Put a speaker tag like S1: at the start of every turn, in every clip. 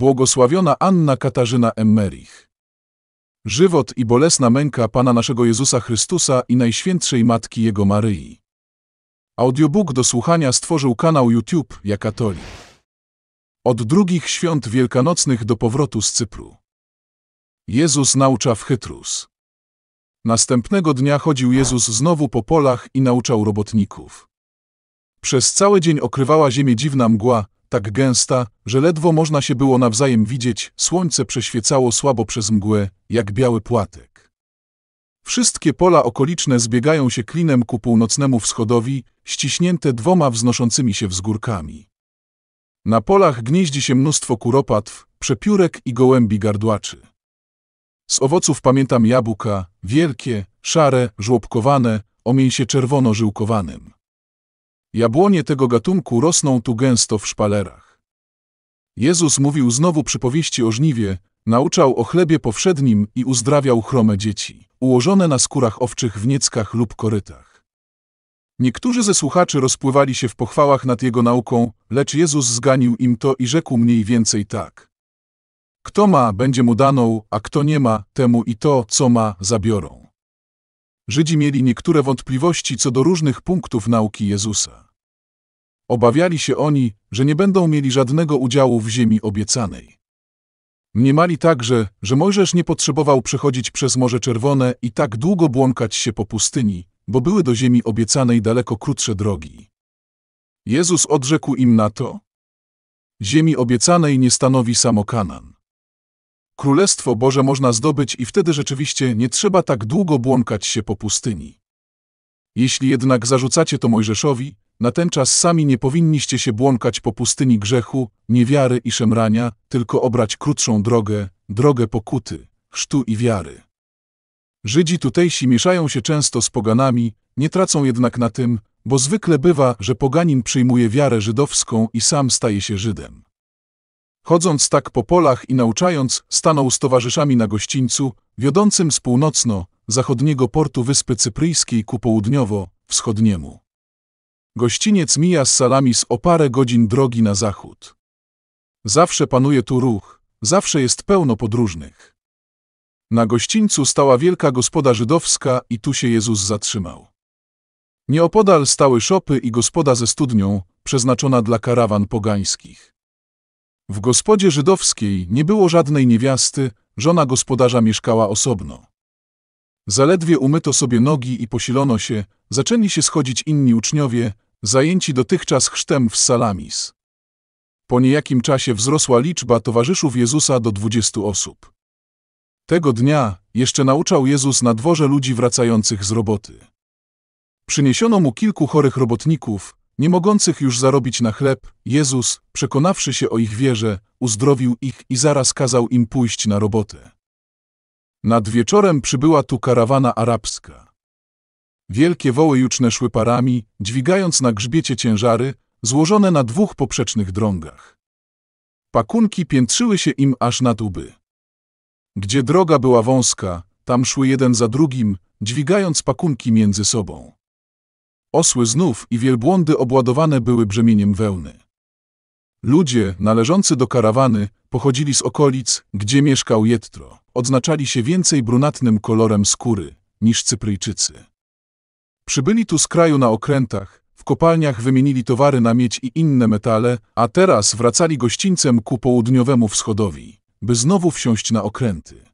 S1: błogosławiona Anna Katarzyna Emmerich. Żywot i bolesna męka Pana naszego Jezusa Chrystusa i Najświętszej Matki Jego Maryi. Audiobook do słuchania stworzył kanał YouTube Jakatoli. Od drugich świąt wielkanocnych do powrotu z Cypru. Jezus naucza w Chytrus. Następnego dnia chodził Jezus znowu po polach i nauczał robotników. Przez cały dzień okrywała ziemię dziwna mgła, tak gęsta, że ledwo można się było nawzajem widzieć, słońce przeświecało słabo przez mgłę, jak biały płatek. Wszystkie pola okoliczne zbiegają się klinem ku północnemu wschodowi, ściśnięte dwoma wznoszącymi się wzgórkami. Na polach gnieździ się mnóstwo kuropatw, przepiórek i gołębi gardłaczy. Z owoców pamiętam jabłka, wielkie, szare, żłobkowane, o mięsie czerwono-żyłkowanym. Jabłonie tego gatunku rosną tu gęsto w szpalerach. Jezus mówił znowu przypowieści o żniwie, nauczał o chlebie powszednim i uzdrawiał chrome dzieci, ułożone na skórach owczych w nieckach lub korytach. Niektórzy ze słuchaczy rozpływali się w pochwałach nad jego nauką, lecz Jezus zganił im to i rzekł mniej więcej tak. Kto ma, będzie mu daną, a kto nie ma, temu i to, co ma, zabiorą. Żydzi mieli niektóre wątpliwości co do różnych punktów nauki Jezusa. Obawiali się oni, że nie będą mieli żadnego udziału w ziemi obiecanej. Mniemali także, że Mojżesz nie potrzebował przechodzić przez Morze Czerwone i tak długo błąkać się po pustyni, bo były do ziemi obiecanej daleko krótsze drogi. Jezus odrzekł im na to: Ziemi obiecanej nie stanowi samo Kanan. Królestwo Boże można zdobyć i wtedy rzeczywiście nie trzeba tak długo błąkać się po pustyni. Jeśli jednak zarzucacie to Mojżeszowi, na ten czas sami nie powinniście się błąkać po pustyni grzechu, niewiary i szemrania, tylko obrać krótszą drogę, drogę pokuty, chrztu i wiary. Żydzi tutejsi mieszają się często z poganami, nie tracą jednak na tym, bo zwykle bywa, że poganin przyjmuje wiarę żydowską i sam staje się Żydem. Chodząc tak po polach i nauczając, stanął z towarzyszami na gościńcu, wiodącym z północno-zachodniego portu Wyspy Cypryjskiej ku południowo-wschodniemu. Gościniec mija z salami z o parę godzin drogi na zachód. Zawsze panuje tu ruch, zawsze jest pełno podróżnych. Na gościńcu stała wielka gospoda żydowska i tu się Jezus zatrzymał. Nieopodal stały szopy i gospoda ze studnią, przeznaczona dla karawan pogańskich. W gospodzie żydowskiej nie było żadnej niewiasty, żona gospodarza mieszkała osobno. Zaledwie umyto sobie nogi i posilono się, zaczęli się schodzić inni uczniowie, zajęci dotychczas chrztem w Salamis. Po niejakim czasie wzrosła liczba towarzyszów Jezusa do dwudziestu osób. Tego dnia jeszcze nauczał Jezus na dworze ludzi wracających z roboty. Przyniesiono mu kilku chorych robotników, nie mogących już zarobić na chleb, Jezus, przekonawszy się o ich wierze, uzdrowił ich i zaraz kazał im pójść na robotę. Nad wieczorem przybyła tu karawana arabska. Wielkie woły juczne szły parami, dźwigając na grzbiecie ciężary, złożone na dwóch poprzecznych drągach. Pakunki piętrzyły się im aż nad łby. Gdzie droga była wąska, tam szły jeden za drugim, dźwigając pakunki między sobą. Osły znów i wielbłądy obładowane były brzemieniem wełny. Ludzie, należący do karawany, pochodzili z okolic, gdzie mieszkał Jetro. Odznaczali się więcej brunatnym kolorem skóry niż Cypryjczycy. Przybyli tu z kraju na okrętach, w kopalniach wymienili towary na miedź i inne metale, a teraz wracali gościńcem ku południowemu wschodowi, by znowu wsiąść na okręty.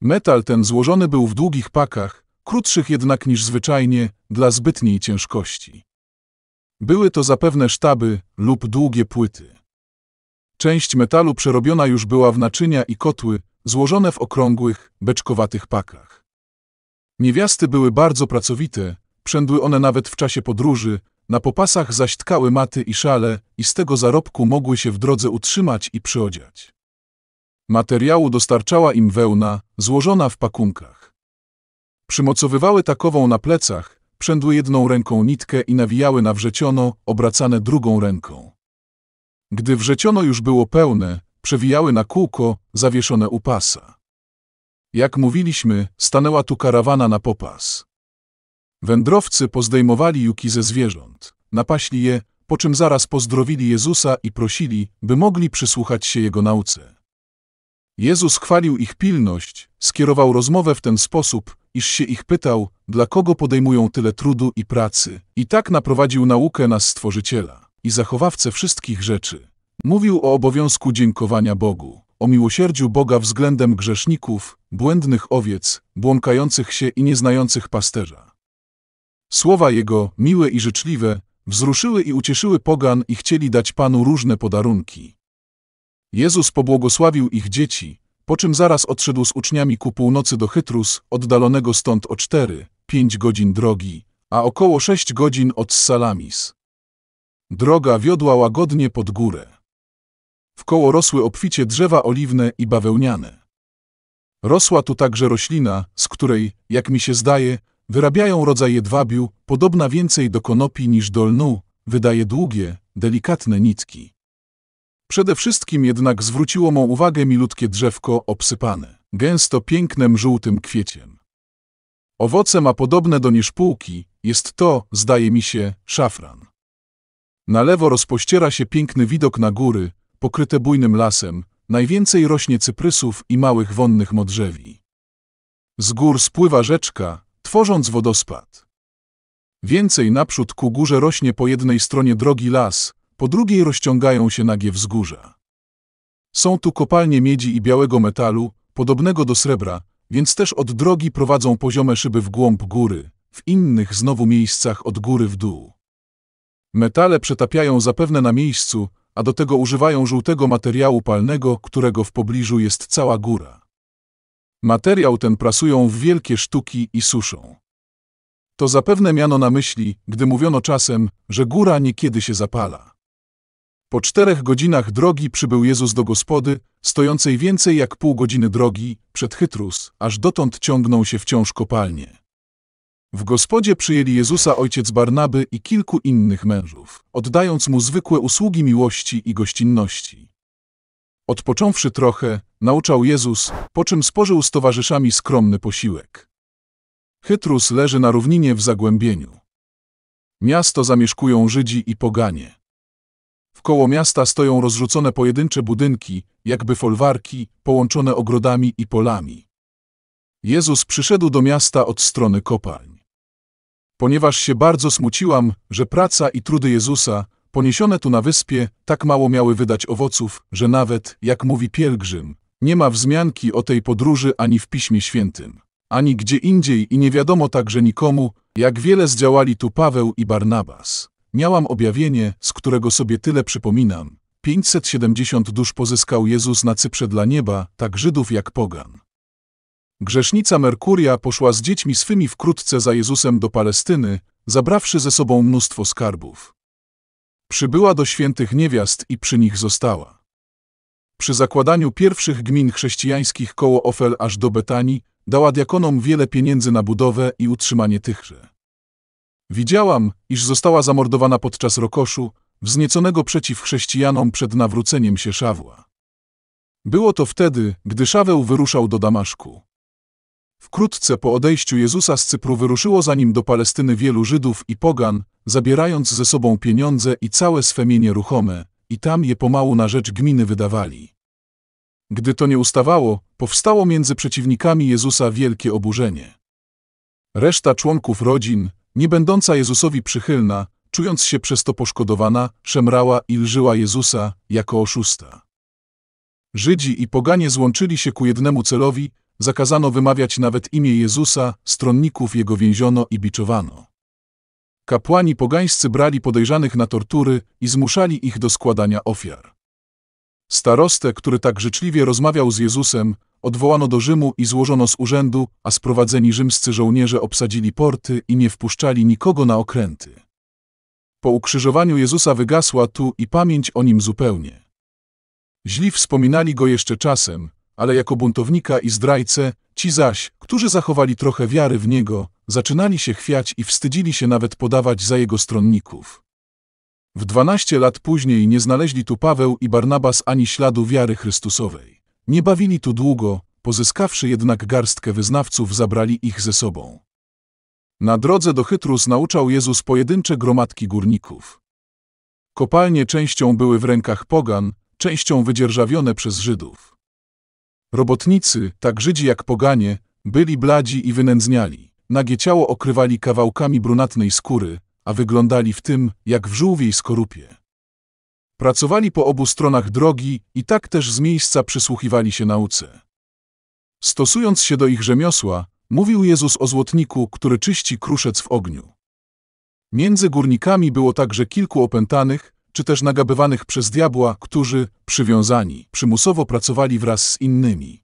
S1: Metal ten złożony był w długich pakach, krótszych jednak niż zwyczajnie, dla zbytniej ciężkości. Były to zapewne sztaby lub długie płyty. Część metalu przerobiona już była w naczynia i kotły, złożone w okrągłych, beczkowatych pakach. Niewiasty były bardzo pracowite, przędły one nawet w czasie podróży, na popasach zaś tkały maty i szale i z tego zarobku mogły się w drodze utrzymać i przyodziać. Materiału dostarczała im wełna, złożona w pakunkach. Przymocowywały takową na plecach, przędły jedną ręką nitkę i nawijały na wrzeciono, obracane drugą ręką. Gdy wrzeciono już było pełne, przewijały na kółko, zawieszone u pasa. Jak mówiliśmy, stanęła tu karawana na popas. Wędrowcy pozdejmowali juki ze zwierząt, napaśli je, po czym zaraz pozdrowili Jezusa i prosili, by mogli przysłuchać się Jego nauce. Jezus chwalił ich pilność, skierował rozmowę w ten sposób, iż się ich pytał, dla kogo podejmują tyle trudu i pracy. I tak naprowadził naukę na Stworzyciela i zachowawcę wszystkich rzeczy. Mówił o obowiązku dziękowania Bogu, o miłosierdziu Boga względem grzeszników, błędnych owiec, błąkających się i nieznających pasterza. Słowa Jego, miłe i życzliwe, wzruszyły i ucieszyły pogan i chcieli dać Panu różne podarunki. Jezus pobłogosławił ich dzieci, po czym zaraz odszedł z uczniami ku północy do Chytrus, oddalonego stąd o cztery, pięć godzin drogi, a około sześć godzin od Salamis. Droga wiodła łagodnie pod górę. W koło rosły obficie drzewa oliwne i bawełniane. Rosła tu także roślina, z której, jak mi się zdaje, wyrabiają rodzaj jedwabiu, podobna więcej do konopi niż do lnu, wydaje długie, delikatne nitki. Przede wszystkim jednak zwróciło mą uwagę milutkie drzewko obsypane, gęsto pięknem żółtym kwieciem. Owoce ma podobne do niszpółki, jest to, zdaje mi się, szafran. Na lewo rozpościera się piękny widok na góry, pokryte bujnym lasem, najwięcej rośnie cyprysów i małych wonnych modrzewi. Z gór spływa rzeczka, tworząc wodospad. Więcej naprzód ku górze rośnie po jednej stronie drogi las, po drugiej rozciągają się nagie wzgórza. Są tu kopalnie miedzi i białego metalu, podobnego do srebra, więc też od drogi prowadzą poziome szyby w głąb góry, w innych znowu miejscach od góry w dół. Metale przetapiają zapewne na miejscu, a do tego używają żółtego materiału palnego, którego w pobliżu jest cała góra. Materiał ten prasują w wielkie sztuki i suszą. To zapewne miano na myśli, gdy mówiono czasem, że góra niekiedy się zapala. Po czterech godzinach drogi przybył Jezus do gospody, stojącej więcej jak pół godziny drogi, przed Chytrus, aż dotąd ciągnął się wciąż kopalnie. W gospodzie przyjęli Jezusa ojciec Barnaby i kilku innych mężów, oddając mu zwykłe usługi miłości i gościnności. Odpocząwszy trochę, nauczał Jezus, po czym spożył z towarzyszami skromny posiłek. Chytrus leży na równinie w zagłębieniu. Miasto zamieszkują Żydzi i poganie. Wkoło miasta stoją rozrzucone pojedyncze budynki, jakby folwarki, połączone ogrodami i polami. Jezus przyszedł do miasta od strony kopalń. Ponieważ się bardzo smuciłam, że praca i trudy Jezusa, poniesione tu na wyspie, tak mało miały wydać owoców, że nawet, jak mówi pielgrzym, nie ma wzmianki o tej podróży ani w Piśmie Świętym, ani gdzie indziej i nie wiadomo także nikomu, jak wiele zdziałali tu Paweł i Barnabas. Miałam objawienie, z którego sobie tyle przypominam. 570 dusz pozyskał Jezus na Cyprze dla nieba, tak Żydów jak pogan. Grzesznica Merkuria poszła z dziećmi swymi wkrótce za Jezusem do Palestyny, zabrawszy ze sobą mnóstwo skarbów. Przybyła do świętych niewiast i przy nich została. Przy zakładaniu pierwszych gmin chrześcijańskich koło Ofel aż do Betanii dała diakonom wiele pieniędzy na budowę i utrzymanie tychże. Widziałam, iż została zamordowana podczas rokoszu, wznieconego przeciw chrześcijanom przed nawróceniem się Szawła. Było to wtedy, gdy Szaweł wyruszał do Damaszku. Wkrótce po odejściu Jezusa z Cypru wyruszyło za nim do Palestyny wielu Żydów i pogan, zabierając ze sobą pieniądze i całe swe mienie ruchome, i tam je pomału na rzecz gminy wydawali. Gdy to nie ustawało, powstało między przeciwnikami Jezusa wielkie oburzenie. Reszta członków rodzin, nie będąca Jezusowi przychylna, czując się przez to poszkodowana, szemrała i lżyła Jezusa jako oszusta. Żydzi i poganie złączyli się ku jednemu celowi, zakazano wymawiać nawet imię Jezusa, stronników jego więziono i biczowano. Kapłani pogańscy brali podejrzanych na tortury i zmuszali ich do składania ofiar. Starostę, który tak życzliwie rozmawiał z Jezusem, odwołano do Rzymu i złożono z urzędu, a sprowadzeni rzymscy żołnierze obsadzili porty i nie wpuszczali nikogo na okręty. Po ukrzyżowaniu Jezusa wygasła tu i pamięć o nim zupełnie. Źli wspominali go jeszcze czasem, ale jako buntownika i zdrajcę, ci zaś, którzy zachowali trochę wiary w niego, zaczynali się chwiać i wstydzili się nawet podawać za jego stronników. W dwanaście lat później nie znaleźli tu Paweł i Barnabas ani śladu wiary Chrystusowej. Nie bawili tu długo, pozyskawszy jednak garstkę wyznawców, zabrali ich ze sobą. Na drodze do Chytrus nauczał Jezus pojedyncze gromadki górników. Kopalnie częścią były w rękach pogan, częścią wydzierżawione przez Żydów. Robotnicy, tak Żydzi jak poganie, byli bladzi i wynędzniali. Nagie ciało okrywali kawałkami brunatnej skóry, a wyglądali w tym, jak w żółwiej skorupie. Pracowali po obu stronach drogi i tak też z miejsca przysłuchiwali się nauce. Stosując się do ich rzemiosła, mówił Jezus o złotniku, który czyści kruszec w ogniu. Między górnikami było także kilku opętanych, czy też nagabywanych przez diabła, którzy, przywiązani, przymusowo pracowali wraz z innymi.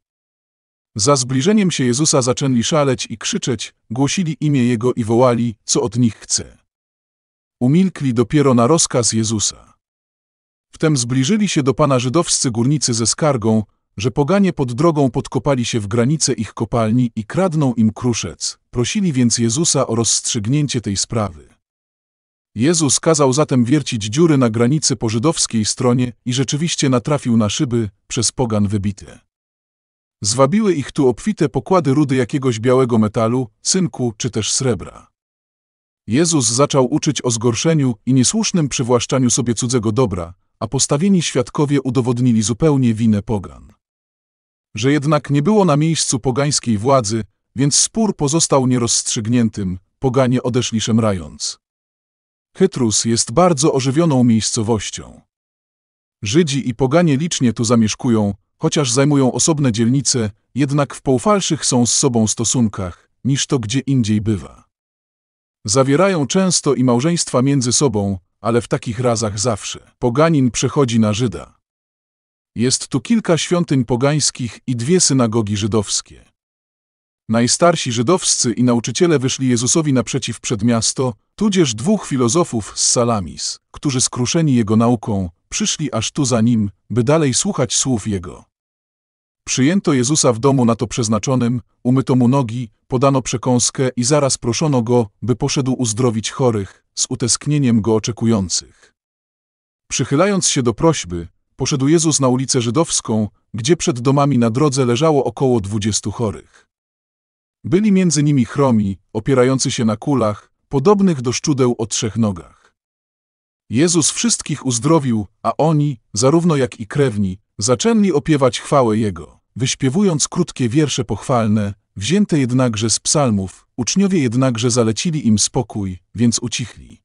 S1: Za zbliżeniem się Jezusa zaczęli szaleć i krzyczeć, głosili imię Jego i wołali, co od nich chce. Umilkli dopiero na rozkaz Jezusa. Wtem zbliżyli się do pana żydowscy górnicy ze skargą, że poganie pod drogą podkopali się w granice ich kopalni i kradną im kruszec. Prosili więc Jezusa o rozstrzygnięcie tej sprawy. Jezus kazał zatem wiercić dziury na granicy po żydowskiej stronie i rzeczywiście natrafił na szyby, przez pogan wybite. Zwabiły ich tu obfite pokłady rudy jakiegoś białego metalu, cynku czy też srebra. Jezus zaczął uczyć o zgorszeniu i niesłusznym przywłaszczaniu sobie cudzego dobra, a postawieni świadkowie udowodnili zupełnie winę pogan. Że jednak nie było na miejscu pogańskiej władzy, więc spór pozostał nierozstrzygniętym, poganie odeszli szemrając. Chytrus jest bardzo ożywioną miejscowością. Żydzi i poganie licznie tu zamieszkują, chociaż zajmują osobne dzielnice, jednak w poufalszych są z sobą stosunkach, niż to gdzie indziej bywa. Zawierają często i małżeństwa między sobą, ale w takich razach zawsze. Poganin przechodzi na Żyda. Jest tu kilka świątyń pogańskich i dwie synagogi żydowskie. Najstarsi żydowscy i nauczyciele wyszli Jezusowi naprzeciw przed miasto, tudzież dwóch filozofów z Salamis, którzy skruszeni Jego nauką, przyszli aż tu za Nim, by dalej słuchać słów Jego. Przyjęto Jezusa w domu na to przeznaczonym, umyto mu nogi, podano przekąskę i zaraz proszono Go, by poszedł uzdrowić chorych, z utesknieniem go oczekujących. Przychylając się do prośby, poszedł Jezus na ulicę Żydowską, gdzie przed domami na drodze leżało około dwudziestu chorych. Byli między nimi chromi, opierający się na kulach, podobnych do szczudeł o trzech nogach. Jezus wszystkich uzdrowił, a oni, zarówno jak i krewni, zaczęli opiewać chwałę Jego, wyśpiewując krótkie wiersze pochwalne, Wzięte jednakże z psalmów, uczniowie jednakże zalecili im spokój, więc ucichli.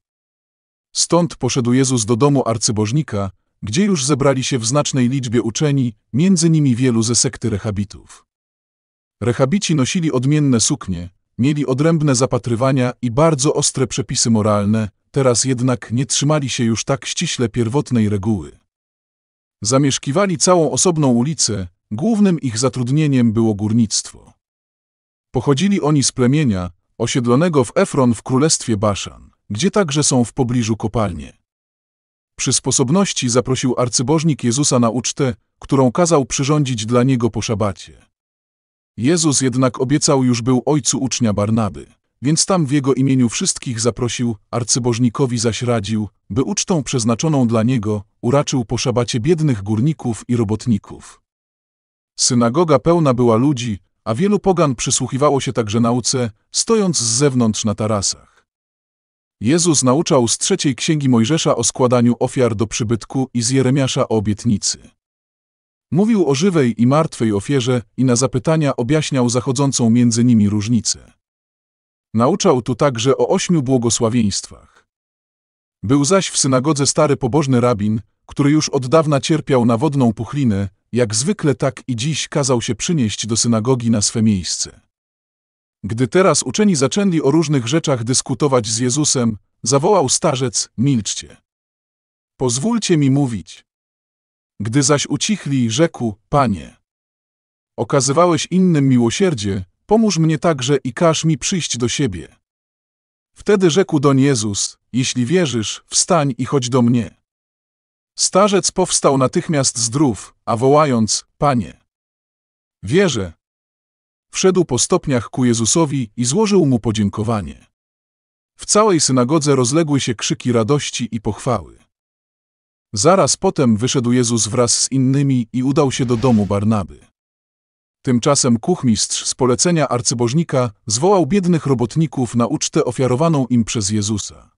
S1: Stąd poszedł Jezus do domu arcybożnika, gdzie już zebrali się w znacznej liczbie uczeni, między nimi wielu ze sekty rechabitów. Rehabici nosili odmienne suknie, mieli odrębne zapatrywania i bardzo ostre przepisy moralne, teraz jednak nie trzymali się już tak ściśle pierwotnej reguły. Zamieszkiwali całą osobną ulicę, głównym ich zatrudnieniem było górnictwo. Pochodzili oni z plemienia osiedlonego w Efron w królestwie Baszan, gdzie także są w pobliżu kopalnie. Przy sposobności zaprosił arcybożnik Jezusa na ucztę, którą kazał przyrządzić dla niego po szabacie. Jezus jednak obiecał już był ojcu ucznia Barnaby, więc tam w jego imieniu wszystkich zaprosił, arcybożnikowi zaś radził, by ucztą przeznaczoną dla niego uraczył po szabacie biednych górników i robotników. Synagoga pełna była ludzi, a wielu pogan przysłuchiwało się także nauce, stojąc z zewnątrz na tarasach. Jezus nauczał z trzeciej księgi Mojżesza o składaniu ofiar do przybytku i z Jeremiasza o obietnicy. Mówił o żywej i martwej ofierze i na zapytania objaśniał zachodzącą między nimi różnicę. Nauczał tu także o ośmiu błogosławieństwach. Był zaś w synagodze stary pobożny rabin, który już od dawna cierpiał na wodną puchlinę, jak zwykle tak i dziś kazał się przynieść do synagogi na swe miejsce. Gdy teraz uczeni zaczęli o różnych rzeczach dyskutować z Jezusem, zawołał starzec, milczcie. Pozwólcie mi mówić. Gdy zaś ucichli, rzekł, Panie. Okazywałeś innym miłosierdzie, pomóż mnie także i każ mi przyjść do siebie. Wtedy rzekł doń Jezus, jeśli wierzysz, wstań i chodź do mnie. Starzec powstał natychmiast zdrów, a wołając, Panie, wierzę. Wszedł po stopniach ku Jezusowi i złożył mu podziękowanie. W całej synagodze rozległy się krzyki radości i pochwały. Zaraz potem wyszedł Jezus wraz z innymi i udał się do domu Barnaby. Tymczasem kuchmistrz z polecenia arcybożnika zwołał biednych robotników na ucztę ofiarowaną im przez Jezusa.